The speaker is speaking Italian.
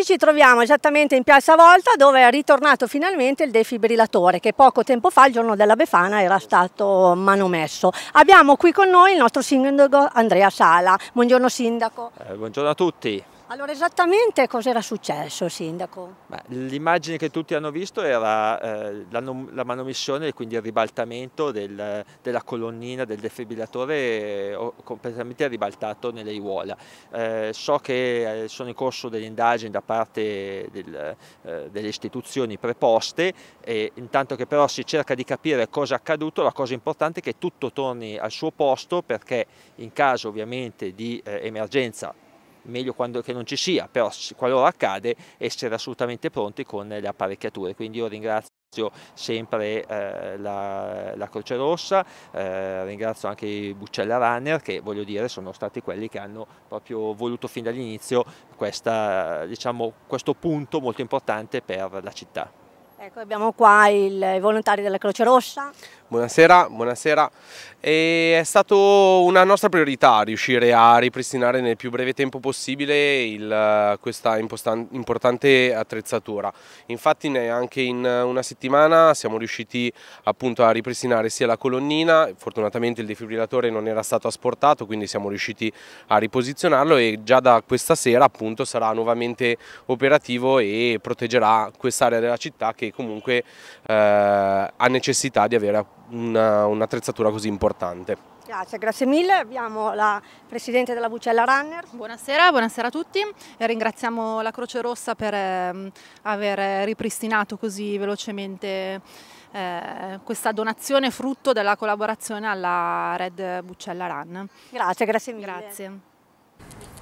Qui ci troviamo esattamente in Piazza Volta dove è ritornato finalmente il defibrillatore che poco tempo fa, il giorno della Befana, era stato manomesso. Abbiamo qui con noi il nostro sindaco Andrea Sala. Buongiorno sindaco. Eh, buongiorno a tutti. Allora esattamente cos'era successo Sindaco? L'immagine che tutti hanno visto era eh, la, la, manomissione e quindi il ribaltamento del, della colonnina del defibrillatore eh, completamente ribaltato nelle uola. Eh, so che eh, sono in corso delle indagini da parte del, eh, delle istituzioni preposte e intanto che però si cerca di capire cosa è accaduto la cosa importante è che tutto torni al suo posto perché in caso ovviamente di eh, emergenza meglio quando, che non ci sia, però qualora accade essere assolutamente pronti con le apparecchiature. Quindi io ringrazio sempre eh, la, la, Croce Rossa, eh, ringrazio anche i Buccella Runner che voglio dire sono stati quelli che hanno proprio voluto fin dall'inizio diciamo, questo punto molto importante per la città. Ecco, abbiamo qua il, i volontari della Croce Rossa. Buonasera, buonasera. E è stata una nostra priorità riuscire a ripristinare nel più breve tempo possibile il, questa importante attrezzatura. Infatti neanche in una settimana siamo riusciti appunto a ripristinare sia la colonnina, fortunatamente il defibrillatore non era stato asportato quindi siamo riusciti a riposizionarlo e già da questa sera appunto sarà nuovamente operativo e proteggerà quest'area della città che comunque eh, ha necessità di avere un'attrezzatura così importante. Grazie, grazie mille. Abbiamo la Presidente della Bucella Runner. Buonasera, buonasera a tutti. Ringraziamo la Croce Rossa per ehm, aver ripristinato così velocemente eh, questa donazione frutto della collaborazione alla Red Bucella Run. Grazie, grazie mille. Grazie.